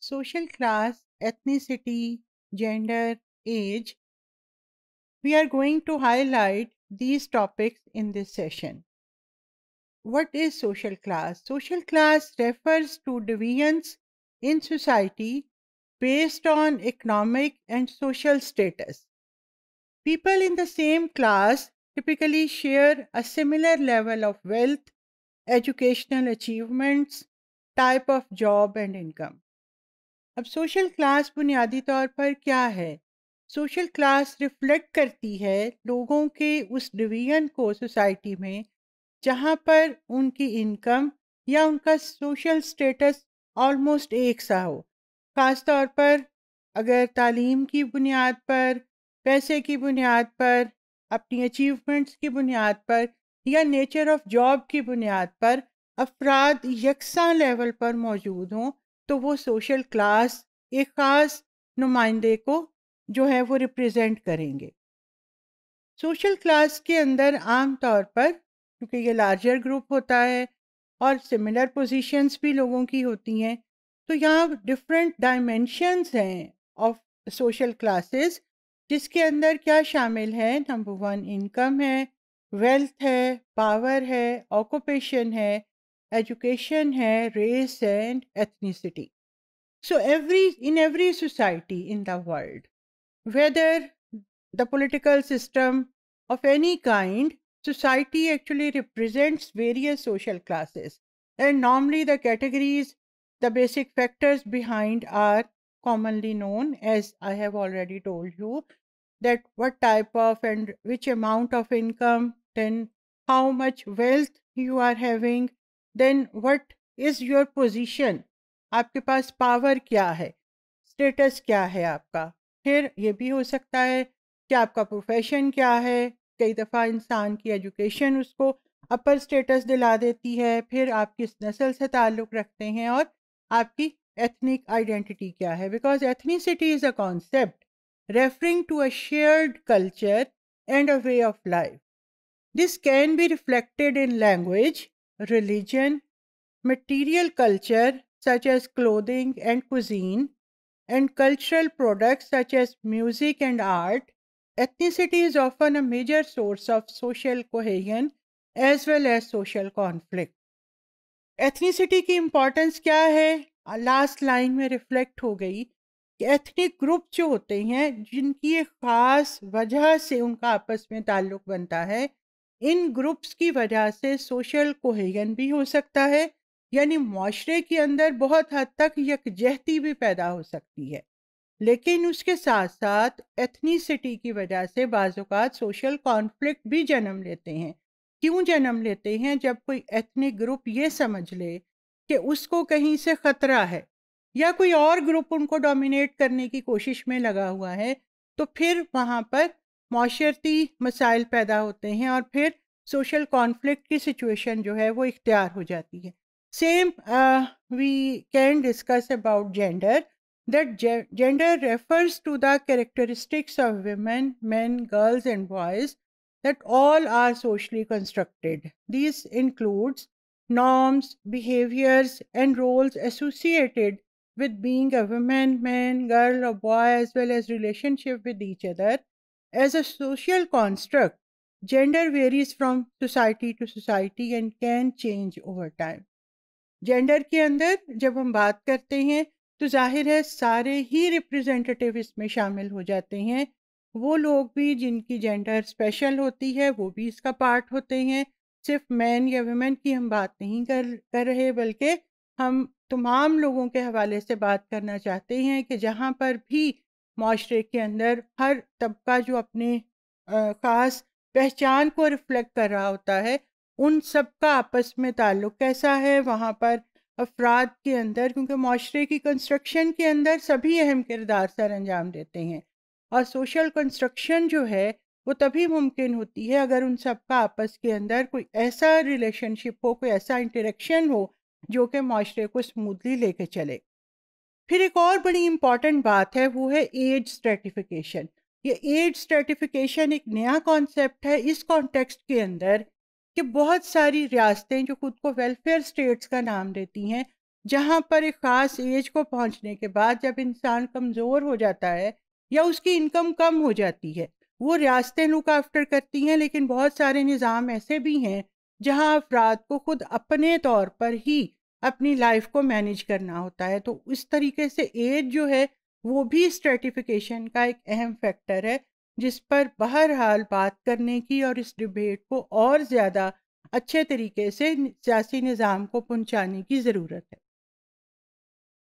social class, ethnicity, gender, age. We are going to highlight these topics in this session. What is social class? Social class refers to divisions in society based on economic and social status. People in the same class typically share a similar level of wealth, educational achievements, type of job and income. अब social class बुनियादी तौर पर क्या है social class reflect करती है लोगों के उस डिवीजन को सोसाइटी में जहाँ पर उनकी इनकम या उनका सोशल स्टेटस ऑलमोस्ट एक सा हो ख़ास तौर पर अगर तालीम की बुनियाद पर पैसे की बुनियाद पर अपनी अचीवमेंट्स की बुनियाद पर या नेचर ऑफ जॉब की बुनियाद पर अफराद यकसा लेवल पर मौजूद हों तो वो सोशल क्लास एक ख़ास नुमाइंदे को जो है वो रिप्रेजेंट करेंगे सोशल क्लास के अंदर आम तौर पर क्योंकि ये लार्जर ग्रुप होता है और सिमिलर पोजीशंस भी लोगों की होती हैं तो यहाँ डिफरेंट डायमेंशंस हैं ऑफ सोशल क्लासेस जिसके अंदर क्या शामिल है नंबर वन इनकम है वेल्थ है पावर है ऑक्यूपेशन है education hai, race and ethnicity. So every in every society in the world, whether the political system of any kind, society actually represents various social classes. And normally the categories, the basic factors behind are commonly known, as I have already told you, that what type of and which amount of income, then how much wealth you are having, then what is your position आपके पास power क्या है status क्या है आपका फिर ये भी हो सकता है कि आपका प्रोफेशन क्या है कई दफ़ा इंसान की एजुकेशन उसको अपर स्टेटस दिला देती है फिर आप किस नस्ल से ताल्लुक़ रखते हैं और आपकी एथनिक आइडेंटिटी क्या है because ethnicity is a concept referring to a shared culture and a way of life this can be reflected in language religion, material culture such as clothing and cuisine, and cultural products such as music and art, ethnicity is often a major source of social cohesion as well as social conflict. Ethnicity की importance क्या है last line में reflect हो गई कि ethnic group जो होते हैं जिनकी एक ख़ास वजह से उनका आपस में ताल्लुक बनता है इन ग्रुप्स की वजह से सोशल कोहेगन भी हो सकता है यानी माशरे के अंदर बहुत हद तक यकजहती भी पैदा हो सकती है लेकिन उसके साथ साथ एथनीसिटी की वजह से बाज़ात सोशल कॉन्फ्लिक्ट भी जन्म लेते हैं क्यों जन्म लेते हैं जब कोई एथनिक ग्रुप ये समझ ले कि उसको कहीं से ख़तरा है या कोई और ग्रुप उनको डोमिनेट करने की कोशिश में लगा हुआ है तो फिर वहाँ पर माशरती मसाइल पैदा होते हैं और फिर सोशल कॉन्फ्लिक्ट की सिचुएशन जो है वो इख्तियार हो जाती है same we can discuss about gender that gender refers to the characteristics of women men girls and boys that all are socially constructed this includes norms behaviours and roles associated with being women men girl और boy as well as relationship with each other As a social construct, gender varies from society to society and can change over time. Gender के अंदर जब हम बात करते हैं तो जाहिर है सारे ही रिप्रेजेंटेटिव इसमें शामिल हो जाते हैं वो लोग भी जिनकी जेंडर स्पेशल होती है वो भी इसका पार्ट होते हैं सिर्फ मैन या वुमेन की हम बात नहीं कर कर रहे बल्कि हम तमाम लोगों के हवाले से बात करना चाहते हैं कि जहाँ पर भी माशरे के अंदर हर तबका जो अपने ख़ास पहचान को रिफ्लेक्ट कर रहा होता है उन सब का आपस में ताल्लुक़ कैसा है वहाँ पर अफराद के अंदर क्योंकि माशरे की कंस्ट्रक्शन के अंदर सभी अहम किरदार सर अंजाम देते हैं और सोशल कंस्ट्रक्शन जो है वो तभी मुमकिन होती है अगर उन सब का आपस के अंदर कोई ऐसा रिलेशनशिप हो कोई ऐसा इंटरेक्शन हो जो कि माशरे को स्मूथली लेके चले फिर एक और बड़ी इम्पॉर्टेंट बात है वो है एज स्ट्रेटिफिकेशन ये एज स्ट्रेटिफिकेशन एक नया कॉन्सेप्ट है इस कॉन्टेक्स्ट के अंदर कि बहुत सारी रियासतें जो खुद को वेलफेयर स्टेट्स का नाम देती हैं जहाँ पर एक ख़ास एज को पहुँचने के बाद जब इंसान कमज़ोर हो जाता है या उसकी इनकम कम हो जाती है वो रियासतें लुक आफ्टर करती हैं लेकिन बहुत सारे निज़ाम ऐसे भी हैं जहाँ अफराद को खुद अपने तौर पर ही अपनी लाइफ को मैनेज करना होता है तो इस तरीके से एज जो है वो भी स्ट्रेटिफिकेशन का एक अहम फैक्टर है जिस पर बहरहाल बात करने की और इस डिबेट को और ज़्यादा अच्छे तरीके से सियासी निज़ाम को पहुँचाने की ज़रूरत है